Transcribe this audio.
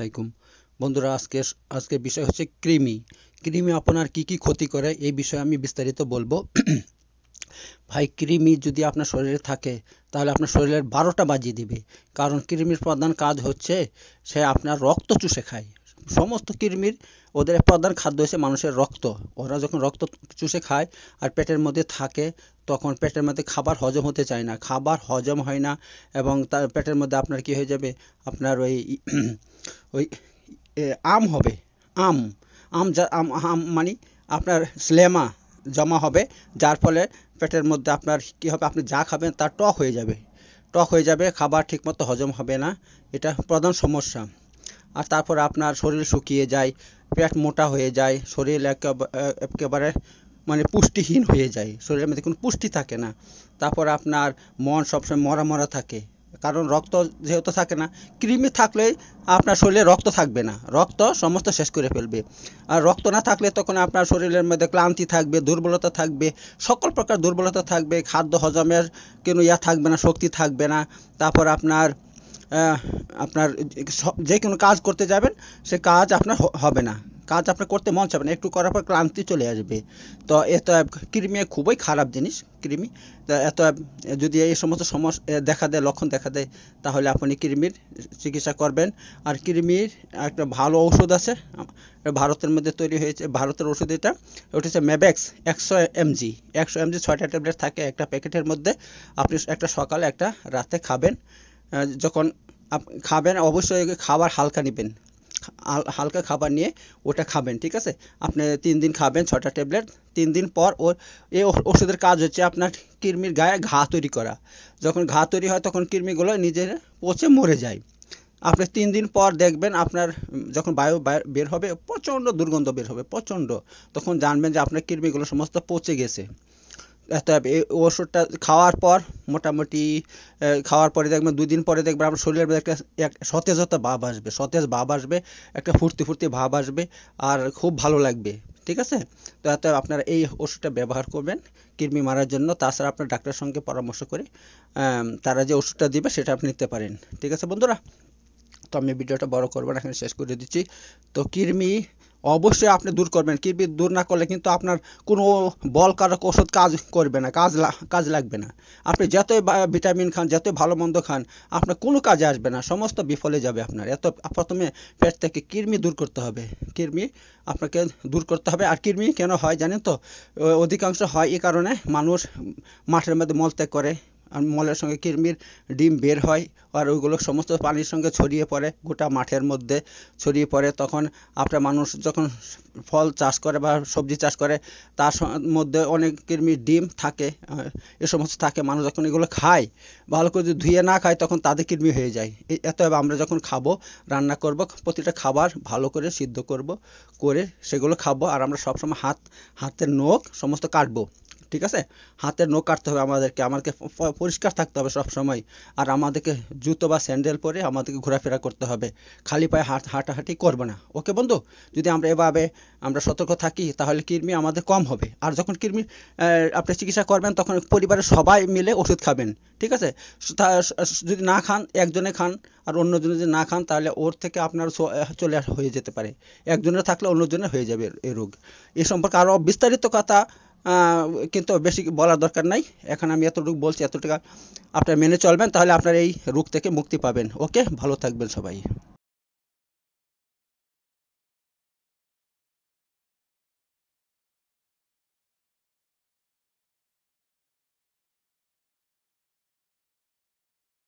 আলাইকুম বন্ধুরা আজকে আজকে বিষয় হচ্ছে কৃমি কৃমি আপনার কি কি ক্ষতি করে এই বিষয়ে আমি বিস্তারিত বলবো ভাই কৃমি যদি আপনার শরীরে থাকে তাহলে আপনার শরীরের বারোটা বাজিয়ে দিবে কারণ কৃমির প্রধান কাজ হচ্ছে সে আপনার রক্ত চুষে খায় সমস্ত কৃমির ওদের প্রধান খাদ্য হচ্ছে মানুষের রক্ত ওরা যখন রক্ত চুষে খায় আর পেটের মধ্যে থাকে তখন পেটের মধ্যে খাবার হজম হতে চায় না খাবার হজম হয় না এবং তার পেটের মধ্যে আপনার কি হয়ে যাবে আপনার ওই ওই আম হবে আম আম যা আম আম মানে আপনার স্লেমা জমা হবে যার ফলে পেটের মধ্যে আপনার কি হবে আপনি যা খাবেন তা টক হয়ে যাবে টক হয়ে যাবে খাবার ঠিকমতো হজম হবে না এটা প্রধান সমস্যা আর তারপর আপনার শরীর শুকিয়ে যায় পেট মোটা হয়ে যায় শরীর একেবারে মানে পুষ্টিহীন হয়ে যায় শরীরের মধ্যে কোনো পুষ্টি থাকে না তারপর আপনার মন সবসময় মরা মরা থাকে কারণ রক্ত যেহেতু থাকে না কৃমি থাকলে আপনার শরীরে রক্ত থাকবে না রক্ত সমস্ত শেষ করে ফেলবে আর রক্ত না থাকলে তখন আপনার শরীরের মধ্যে ক্লান্তি থাকবে দুর্বলতা থাকবে সকল প্রকার দুর্বলতা থাকবে খাদ্য হজমের কোনো ইয়া থাকবে না শক্তি থাকবে না তারপর আপনার আপনার যে কোনো কাজ করতে যাবেন সে কাজ আপনার হবে না কাজ আপনার করতে মন চাবে না একটু করার পর ক্লান্তি চলে আসবে তো এত কৃমি খুবই খারাপ জিনিস কৃমি এত যদি এই সমস্ত সমস্যা দেখা দেয় লক্ষণ দেখা দেয় তাহলে আপনি কৃমির চিকিৎসা করবেন আর কৃমির একটা ভালো ঔষধ আছে ভারতের মধ্যে তৈরি হয়েছে ভারতের ওষুধ এটা ওটা হচ্ছে ম্যাবেক্স একশো এমজি একশো এমজি ছয়টা ট্যাবলেট থাকে একটা প্যাকেটের মধ্যে আপনি একটা সকালে একটা রাতে খাবেন যখন খাবেন অবশ্যই খাবার হালকা নেবেন হালকা খাবার নিয়ে ওটা খাবেন ঠিক আছে আপনি তিন দিন খাবেন ছটা ট্যাবলেট তিন দিন পর ওর এই ওষুধের কাজ হচ্ছে আপনার কৃমির গায়ে ঘা তৈরি করা যখন ঘা তৈরি হয় তখন কৃমিগুলো নিজের পচে মরে যায় আপনি তিন দিন পর দেখবেন আপনার যখন বায়ু বের হবে প্রচণ্ড দুর্গন্ধ বের হবে প্রচণ্ড তখন জানবেন যে আপনার কৃমিগুলো সমস্ত পচে গেছে রাখতে হবে এই ওষুধটা খাওয়ার পর মোটামুটি খাওয়ার পরে দেখবেন দুই দিন পরে দেখবেন আপনার শরীরের একটা এক সতেজতা ভাব আসবে সতেজ ভাব আসবে একটা ফুর্তি ফুর্তি ভাব আসবে আর খুব ভালো লাগবে ঠিক আছে তো এত আপনারা এই ওষুধটা ব্যবহার করবেন কৃমি মারার জন্য তাছাড়া আপনার ডাক্তারের সঙ্গে পরামর্শ করে তারা যে ওষুধটা দিবে সেটা আপনি নিতে পারেন ঠিক আছে বন্ধুরা তো আমি ভিডিওটা বড় করবো না এখানে শেষ করে দিচ্ছি তো কৃমি অবশ্যই আপনি দূর করবেন কিরবিট দূর না করলে কিন্তু আপনার কোনো বল কারক ওষুধ কাজ করবে না কাজ কাজ লাগবে না আপনি যতই ভিটামিন খান যতই ভালো মন্দ খান আপনার কোনো কাজে আসবে না সমস্ত বিফলে যাবে আপনার এত প্রথমে পেট থেকে কৃমি দূর করতে হবে কৃমি আপনাকে দূর করতে হবে আর কৃমি কেন হয় জানেন তো অধিকাংশ হয় এই কারণে মানুষ মাঠের মধ্যে মলত্যাগ করে আর মলের সঙ্গে কৃমির ডিম বের হয় আর ওইগুলো সমস্ত পানির সঙ্গে ছড়িয়ে পড়ে গোটা মাঠের মধ্যে ছড়িয়ে পড়ে তখন আপনার মানুষ যখন ফল চাষ করে বা সবজি চাষ করে তার মধ্যে অনেক কৃমির ডিম থাকে এ সমস্ত থাকে মানুষ যখন এগুলো খায় ভালো করে যদি ধুয়ে না খায় তখন তাদের কৃমি হয়ে যায় এতভাবে আমরা যখন খাবো রান্না করব প্রতিটা খাবার ভালো করে সিদ্ধ করব করে সেগুলো খাবো আর আমরা সবসময় হাত হাতের নখ সমস্ত কাটবো ঠিক আছে হাতের নখ কাটতে হবে আমাদেরকে আমাদেরকে পরিষ্কার থাকতে হবে সব সময় আর আমাদেরকে জুতো বা স্যান্ডেল পরে আমাদেরকে ঘোরাফেরা করতে হবে খালি পায়ে হাঁট হাঁটাহাঁটি করবে না ওকে বন্ধু যদি আমরা এভাবে আমরা সতর্ক থাকি তাহলে কৃমি আমাদের কম হবে আর যখন কৃমি আপনি চিকিৎসা করবেন তখন পরিবারের সবাই মিলে ওষুধ খাবেন ঠিক আছে যদি না খান একজনে খান আর অন্যজনে যদি না খান তাহলে ওর থেকে আপনার চলে হয়ে যেতে পারে একজনের থাকলে অন্যজনের হয়ে যাবে এই রোগ এ সম্পর্কে আরও বিস্তারিত কথা কিন্তু বেশি বলার দরকার নাই এখন আমি এতটুকু বলছি এতটুকু আপনারা মেনে চলবেন তাহলে আপনারা এই রোগ থেকে মুক্তি পাবেন ওকে ভালো থাকবেন সবাই